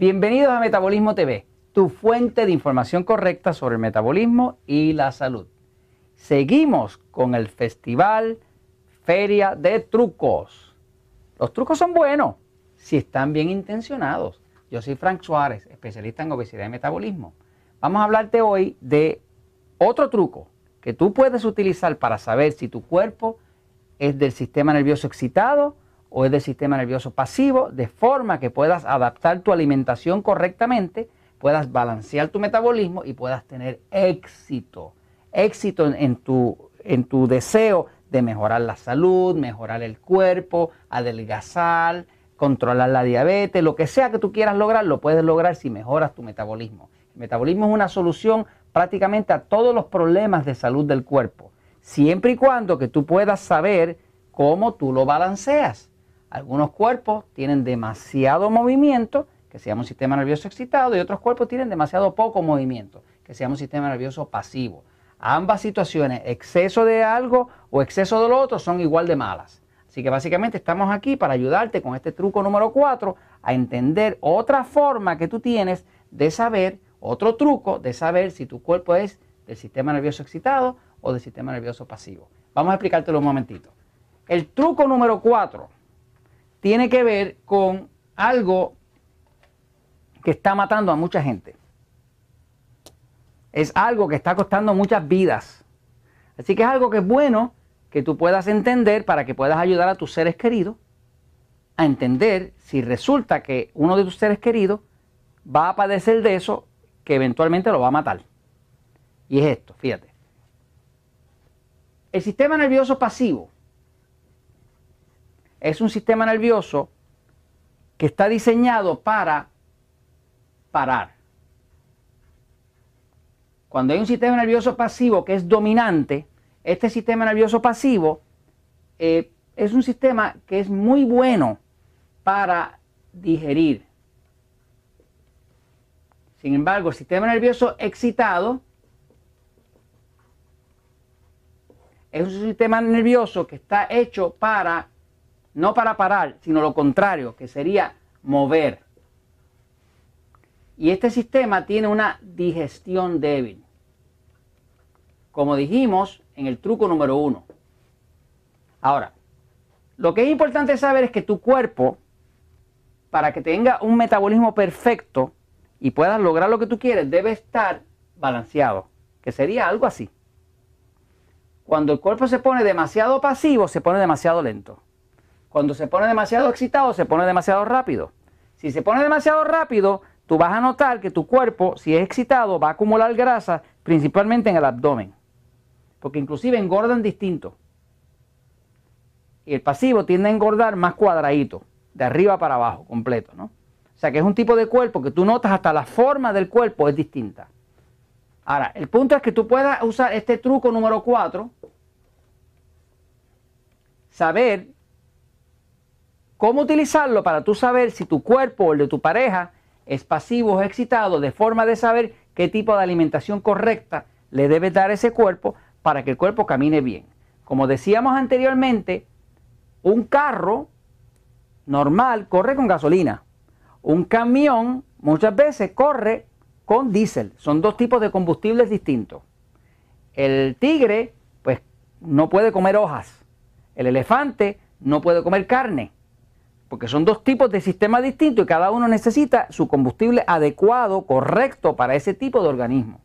Bienvenidos a Metabolismo TV, tu fuente de información correcta sobre el metabolismo y la salud. Seguimos con el festival Feria de Trucos. Los trucos son buenos si están bien intencionados. Yo soy Frank Suárez, especialista en obesidad y metabolismo. Vamos a hablarte hoy de otro truco que tú puedes utilizar para saber si tu cuerpo es del sistema nervioso excitado o es del sistema nervioso pasivo, de forma que puedas adaptar tu alimentación correctamente, puedas balancear tu metabolismo y puedas tener éxito, éxito en, tu, en tu deseo de mejorar la salud, mejorar el cuerpo, adelgazar, controlar la diabetes, lo que sea que tú quieras lograr, lo puedes lograr si mejoras tu metabolismo. El metabolismo es una solución prácticamente a todos los problemas de salud del cuerpo, siempre y cuando que tú puedas saber cómo tú lo balanceas. Algunos cuerpos tienen demasiado movimiento, que se llama un sistema nervioso excitado, y otros cuerpos tienen demasiado poco movimiento, que se llama un sistema nervioso pasivo. Ambas situaciones, exceso de algo o exceso de lo otro, son igual de malas. Así que básicamente estamos aquí para ayudarte con este truco número 4 a entender otra forma que tú tienes de saber, otro truco de saber si tu cuerpo es del sistema nervioso excitado o del sistema nervioso pasivo. Vamos a explicártelo un momentito. El truco número 4 tiene que ver con algo que está matando a mucha gente. Es algo que está costando muchas vidas. Así que es algo que es bueno que tú puedas entender para que puedas ayudar a tus seres queridos a entender si resulta que uno de tus seres queridos va a padecer de eso que eventualmente lo va a matar. Y es esto, fíjate. El sistema nervioso pasivo es un sistema nervioso que está diseñado para parar. Cuando hay un sistema nervioso pasivo que es dominante, este sistema nervioso pasivo eh, es un sistema que es muy bueno para digerir. Sin embargo, el sistema nervioso excitado es un sistema nervioso que está hecho para no para parar, sino lo contrario, que sería mover. Y este sistema tiene una digestión débil. Como dijimos en el truco número uno. Ahora, lo que es importante saber es que tu cuerpo, para que tenga un metabolismo perfecto y puedas lograr lo que tú quieres, debe estar balanceado, que sería algo así. Cuando el cuerpo se pone demasiado pasivo, se pone demasiado lento. Cuando se pone demasiado excitado, se pone demasiado rápido. Si se pone demasiado rápido, tú vas a notar que tu cuerpo, si es excitado, va a acumular grasa principalmente en el abdomen. Porque inclusive engordan distinto. Y el pasivo tiende a engordar más cuadradito, de arriba para abajo, completo, ¿no? O sea que es un tipo de cuerpo que tú notas hasta la forma del cuerpo es distinta. Ahora, el punto es que tú puedas usar este truco número 4, saber cómo utilizarlo para tú saber si tu cuerpo o el de tu pareja es pasivo o excitado, de forma de saber qué tipo de alimentación correcta le debes dar a ese cuerpo para que el cuerpo camine bien. Como decíamos anteriormente, un carro normal corre con gasolina. Un camión muchas veces corre con diésel. Son dos tipos de combustibles distintos. El tigre, pues, no puede comer hojas. El elefante no puede comer carne porque son dos tipos de sistemas distintos y cada uno necesita su combustible adecuado, correcto para ese tipo de organismo.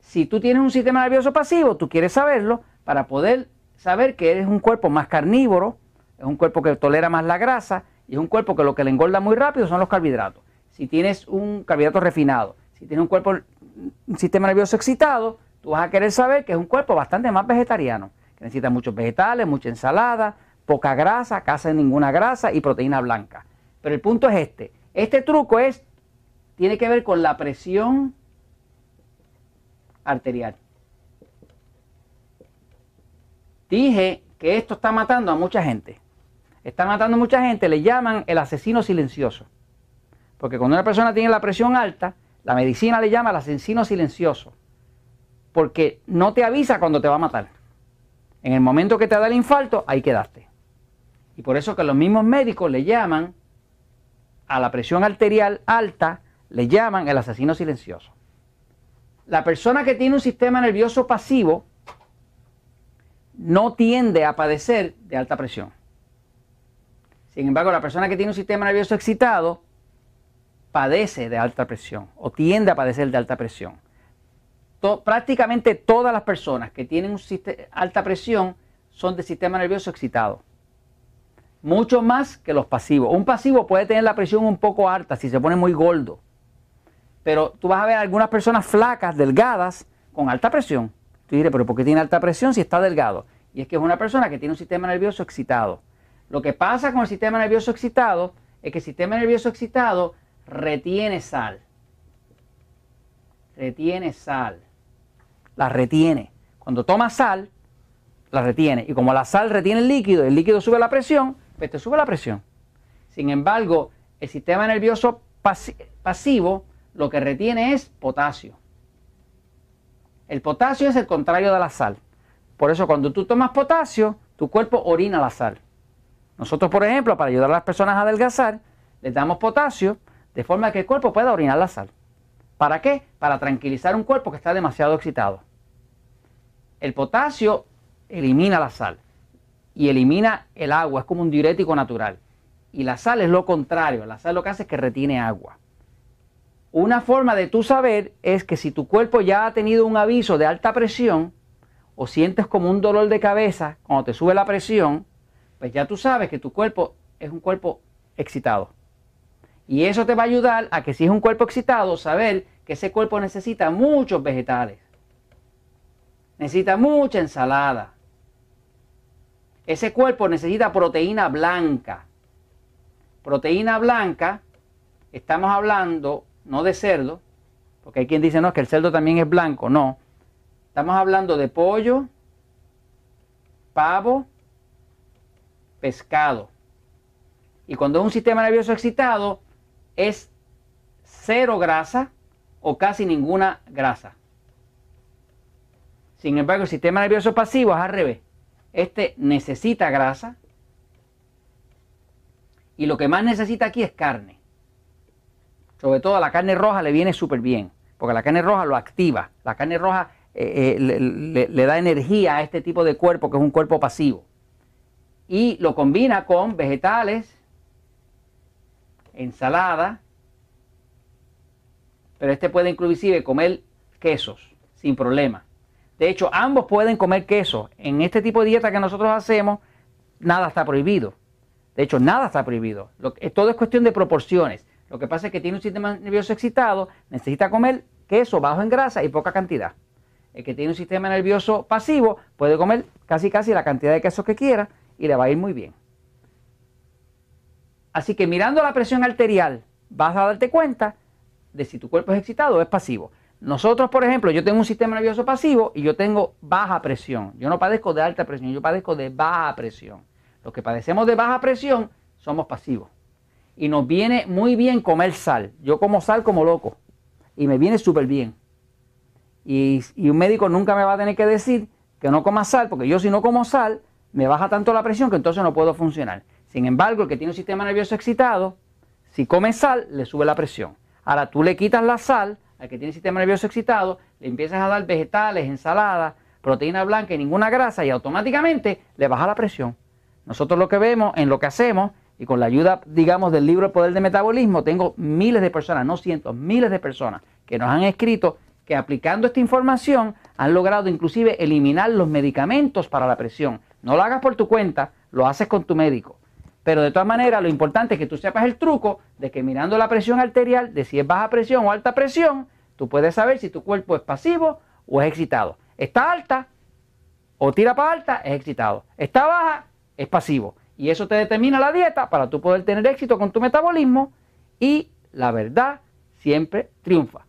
Si tú tienes un sistema nervioso pasivo, tú quieres saberlo para poder saber que eres un cuerpo más carnívoro, es un cuerpo que tolera más la grasa y es un cuerpo que lo que le engorda muy rápido son los carbohidratos. Si tienes un carbohidrato refinado, si tienes un cuerpo, un sistema nervioso excitado, tú vas a querer saber que es un cuerpo bastante más vegetariano, que necesita muchos vegetales, mucha ensalada, poca grasa, casi ninguna grasa y proteína blanca. Pero el punto es este. Este truco es, tiene que ver con la presión arterial. Dije que esto está matando a mucha gente. Está matando a mucha gente, le llaman el asesino silencioso. Porque cuando una persona tiene la presión alta, la medicina le llama el asesino silencioso. Porque no te avisa cuando te va a matar. En el momento que te da el infarto, ahí quedaste. Y por eso que los mismos médicos le llaman a la presión arterial alta, le llaman el asesino silencioso. La persona que tiene un sistema nervioso pasivo no tiende a padecer de alta presión. Sin embargo, la persona que tiene un sistema nervioso excitado padece de alta presión o tiende a padecer de alta presión. prácticamente todas las personas que tienen un alta presión son de sistema nervioso excitado mucho más que los pasivos. Un pasivo puede tener la presión un poco alta si se pone muy gordo, pero tú vas a ver algunas personas flacas, delgadas, con alta presión. Tú dirás, pero ¿por qué tiene alta presión si está delgado? Y es que es una persona que tiene un sistema nervioso excitado. Lo que pasa con el sistema nervioso excitado es que el sistema nervioso excitado retiene sal. Retiene sal. La retiene. Cuando toma sal, la retiene. Y como la sal retiene el líquido, el líquido sube la presión, pues te sube la presión. Sin embargo, el sistema nervioso pasivo lo que retiene es potasio. El potasio es el contrario de la sal. Por eso cuando tú tomas potasio, tu cuerpo orina la sal. Nosotros, por ejemplo, para ayudar a las personas a adelgazar, les damos potasio de forma que el cuerpo pueda orinar la sal. ¿Para qué? Para tranquilizar un cuerpo que está demasiado excitado. El potasio elimina la sal y elimina el agua, es como un diurético natural. Y la sal es lo contrario, la sal lo que hace es que retiene agua. Una forma de tú saber es que si tu cuerpo ya ha tenido un aviso de alta presión o sientes como un dolor de cabeza cuando te sube la presión, pues ya tú sabes que tu cuerpo es un cuerpo excitado. Y eso te va a ayudar a que si es un cuerpo excitado, saber que ese cuerpo necesita muchos vegetales. Necesita mucha ensalada. Ese cuerpo necesita proteína blanca. Proteína blanca, estamos hablando no de cerdo, porque hay quien dice, no, que el cerdo también es blanco, no. Estamos hablando de pollo, pavo, pescado. Y cuando es un sistema nervioso excitado, es cero grasa o casi ninguna grasa. Sin embargo, el sistema nervioso pasivo es al revés. Este necesita grasa y lo que más necesita aquí es carne. Sobre todo a la carne roja le viene súper bien, porque la carne roja lo activa. La carne roja eh, eh, le, le da energía a este tipo de cuerpo, que es un cuerpo pasivo. Y lo combina con vegetales, ensalada, pero este puede inclusive comer quesos sin problema. De hecho, ambos pueden comer queso. En este tipo de dieta que nosotros hacemos, nada está prohibido. De hecho, nada está prohibido. todo es cuestión de proporciones. Lo que pasa es que tiene un sistema nervioso excitado, necesita comer queso bajo en grasa y poca cantidad. El que tiene un sistema nervioso pasivo puede comer casi casi la cantidad de queso que quiera y le va a ir muy bien. Así que mirando la presión arterial vas a darte cuenta de si tu cuerpo es excitado o es pasivo. Nosotros, por ejemplo, yo tengo un sistema nervioso pasivo y yo tengo baja presión. Yo no padezco de alta presión, yo padezco de baja presión. Los que padecemos de baja presión somos pasivos. Y nos viene muy bien comer sal. Yo como sal como loco. Y me viene súper bien. Y, un médico nunca me va a tener que decir que no coma sal, porque yo si no como sal, me baja tanto la presión que entonces no puedo funcionar. Sin embargo, el que tiene un sistema nervioso excitado, si come sal, le sube la presión. Ahora tú le quitas la sal, al que tiene sistema nervioso excitado, le empiezas a dar vegetales, ensaladas, proteína blanca y ninguna grasa y automáticamente le baja la presión. Nosotros lo que vemos en lo que hacemos y con la ayuda, digamos, del libro El Poder del Metabolismo, tengo miles de personas, no cientos, miles de personas que nos han escrito que aplicando esta información han logrado inclusive eliminar los medicamentos para la presión. No lo hagas por tu cuenta, lo haces con tu médico. Pero de todas maneras, lo importante es que tú sepas el truco de que mirando la presión arterial, de si es baja presión o alta presión, tú puedes saber si tu cuerpo es pasivo o es excitado. Está alta o tira para alta, es excitado. Está baja, es pasivo. Y eso te determina la dieta para tú poder tener éxito con tu metabolismo y la verdad siempre triunfa.